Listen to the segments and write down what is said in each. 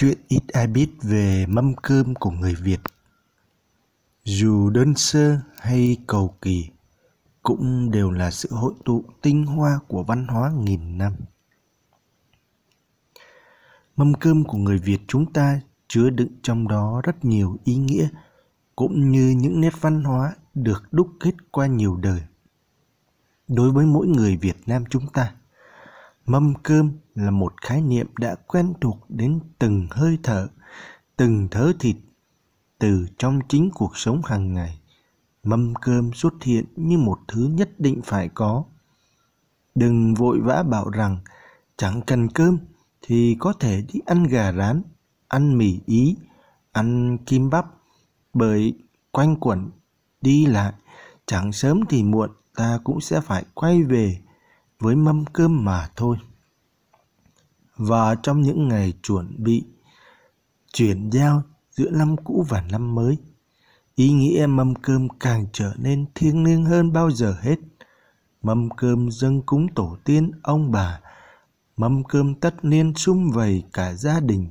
chuyện ít ai biết về mâm cơm của người việt dù đơn sơ hay cầu kỳ cũng đều là sự hội tụ tinh hoa của văn hóa nghìn năm mâm cơm của người việt chúng ta chứa đựng trong đó rất nhiều ý nghĩa cũng như những nét văn hóa được đúc kết qua nhiều đời đối với mỗi người việt nam chúng ta mâm cơm là một khái niệm đã quen thuộc đến từng hơi thở từng thớ thịt từ trong chính cuộc sống hàng ngày mâm cơm xuất hiện như một thứ nhất định phải có đừng vội vã bảo rằng chẳng cần cơm thì có thể đi ăn gà rán ăn mì ý ăn kim bắp bởi quanh quẩn đi lại chẳng sớm thì muộn ta cũng sẽ phải quay về với mâm cơm mà thôi. Và trong những ngày chuẩn bị chuyển giao giữa năm cũ và năm mới, ý nghĩa mâm cơm càng trở nên thiêng liêng hơn bao giờ hết. Mâm cơm dâng cúng tổ tiên, ông bà, mâm cơm tất niên sum vầy cả gia đình,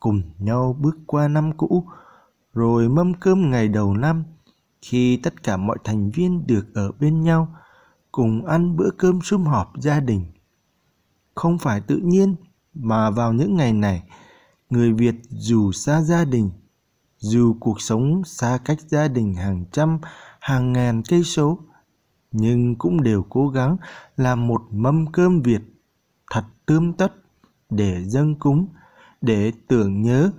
cùng nhau bước qua năm cũ, rồi mâm cơm ngày đầu năm, khi tất cả mọi thành viên được ở bên nhau, cùng ăn bữa cơm sum họp gia đình. Không phải tự nhiên mà vào những ngày này, người Việt dù xa gia đình, dù cuộc sống xa cách gia đình hàng trăm, hàng ngàn cây số, nhưng cũng đều cố gắng làm một mâm cơm Việt thật tươm tất để dâng cúng, để tưởng nhớ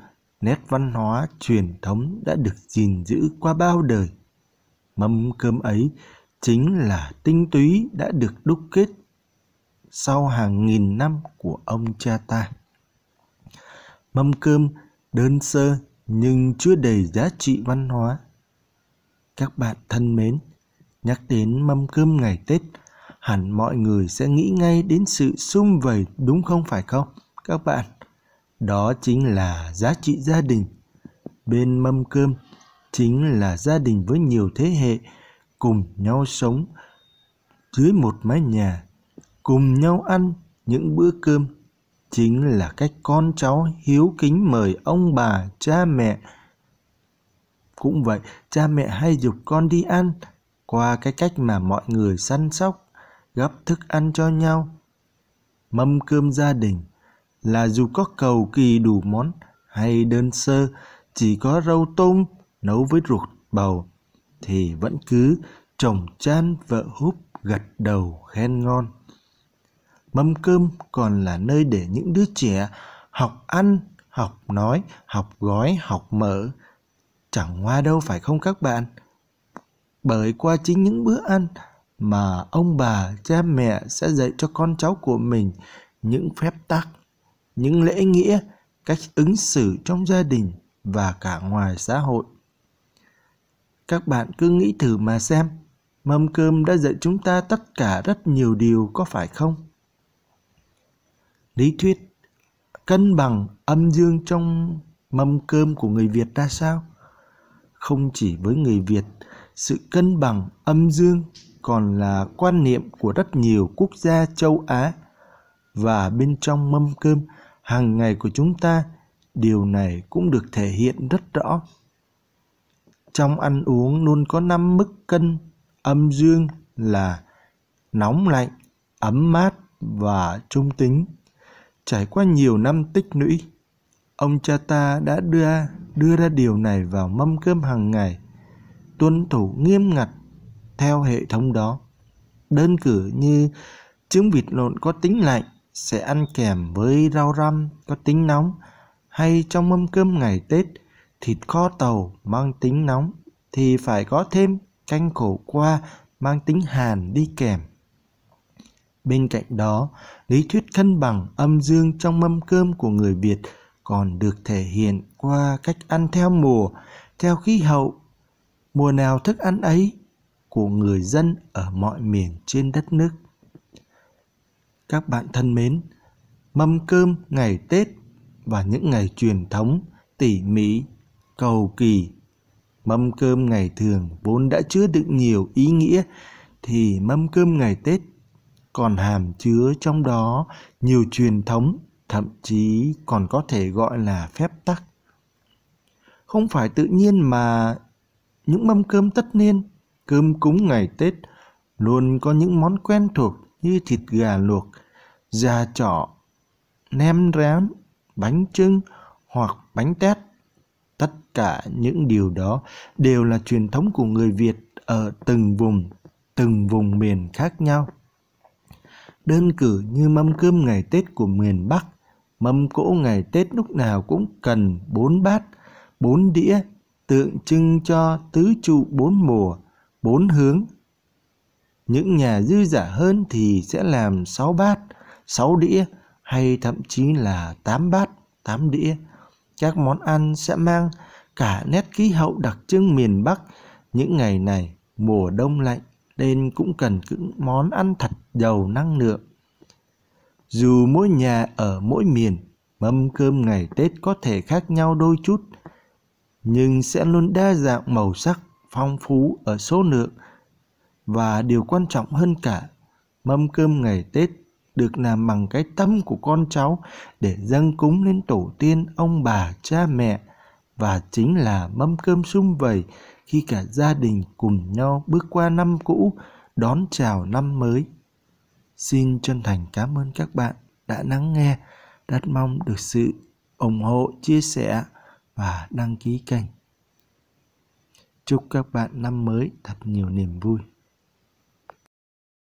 nét văn hóa truyền thống đã được gìn giữ qua bao đời. Mâm cơm ấy chính là tinh túy đã được đúc kết sau hàng nghìn năm của ông cha ta. Mâm cơm đơn sơ nhưng chứa đầy giá trị văn hóa. Các bạn thân mến, nhắc đến mâm cơm ngày Tết, hẳn mọi người sẽ nghĩ ngay đến sự sum vầy đúng không phải không các bạn? Đó chính là giá trị gia đình. Bên mâm cơm chính là gia đình với nhiều thế hệ cùng nhau sống dưới một mái nhà cùng nhau ăn những bữa cơm chính là cách con cháu hiếu kính mời ông bà cha mẹ cũng vậy cha mẹ hay dục con đi ăn qua cái cách mà mọi người săn sóc gấp thức ăn cho nhau mâm cơm gia đình là dù có cầu kỳ đủ món hay đơn sơ chỉ có rau tôm nấu với ruột bầu thì vẫn cứ chồng chan vợ húp gật đầu khen ngon. Mâm cơm còn là nơi để những đứa trẻ học ăn, học nói, học gói, học mở. Chẳng qua đâu phải không các bạn? Bởi qua chính những bữa ăn mà ông bà, cha mẹ sẽ dạy cho con cháu của mình những phép tắc, những lễ nghĩa, cách ứng xử trong gia đình và cả ngoài xã hội các bạn cứ nghĩ thử mà xem, mâm cơm đã dạy chúng ta tất cả rất nhiều điều có phải không? Lý thuyết cân bằng âm dương trong mâm cơm của người Việt ra sao? Không chỉ với người Việt, sự cân bằng âm dương còn là quan niệm của rất nhiều quốc gia châu Á và bên trong mâm cơm hàng ngày của chúng ta điều này cũng được thể hiện rất rõ trong ăn uống luôn có năm mức cân âm dương là nóng lạnh, ấm mát và trung tính. Trải qua nhiều năm tích lũy, ông cha ta đã đưa đưa ra điều này vào mâm cơm hàng ngày, tuân thủ nghiêm ngặt theo hệ thống đó. Đơn cử như trứng vịt lộn có tính lạnh sẽ ăn kèm với rau răm có tính nóng hay trong mâm cơm ngày Tết – thịt kho tàu mang tính nóng thì phải có thêm canh khổ qua mang tính hàn đi kèm. Bên cạnh đó, lý thuyết cân bằng âm dương trong mâm cơm của người Việt còn được thể hiện qua cách ăn theo mùa, theo khí hậu, mùa nào thức ăn ấy của người dân ở mọi miền trên đất nước. Các bạn thân mến, mâm cơm ngày Tết và những ngày truyền thống tỉ mỉ cầu kỳ mâm cơm ngày thường vốn đã chứa đựng nhiều ý nghĩa thì mâm cơm ngày tết còn hàm chứa trong đó nhiều truyền thống thậm chí còn có thể gọi là phép tắc không phải tự nhiên mà những mâm cơm tất niên cơm cúng ngày tết luôn có những món quen thuộc như thịt gà luộc da trỏ nem rán bánh trưng hoặc bánh tét tất cả những điều đó đều là truyền thống của người việt ở từng vùng từng vùng miền khác nhau đơn cử như mâm cơm ngày tết của miền bắc mâm cỗ ngày tết lúc nào cũng cần bốn bát bốn đĩa tượng trưng cho tứ trụ bốn mùa bốn hướng những nhà dư giả hơn thì sẽ làm sáu bát, sáu đĩa hay thậm chí là tám bát, tám đĩa các món ăn sẽ mang cả nét khí hậu đặc trưng miền Bắc những ngày này mùa đông lạnh nên cũng cần những món ăn thật giàu năng lượng. Dù mỗi nhà ở mỗi miền, mâm cơm ngày Tết có thể khác nhau đôi chút, nhưng sẽ luôn đa dạng màu sắc, phong phú ở số lượng và điều quan trọng hơn cả, mâm cơm ngày Tết được làm bằng cái tâm của con cháu để dâng cúng lên tổ tiên ông bà cha mẹ và chính là mâm cơm sum vầy khi cả gia đình cùng nhau bước qua năm cũ đón chào năm mới xin chân thành cảm ơn các bạn đã lắng nghe rất mong được sự ủng hộ chia sẻ và đăng ký kênh chúc các bạn năm mới thật nhiều niềm vui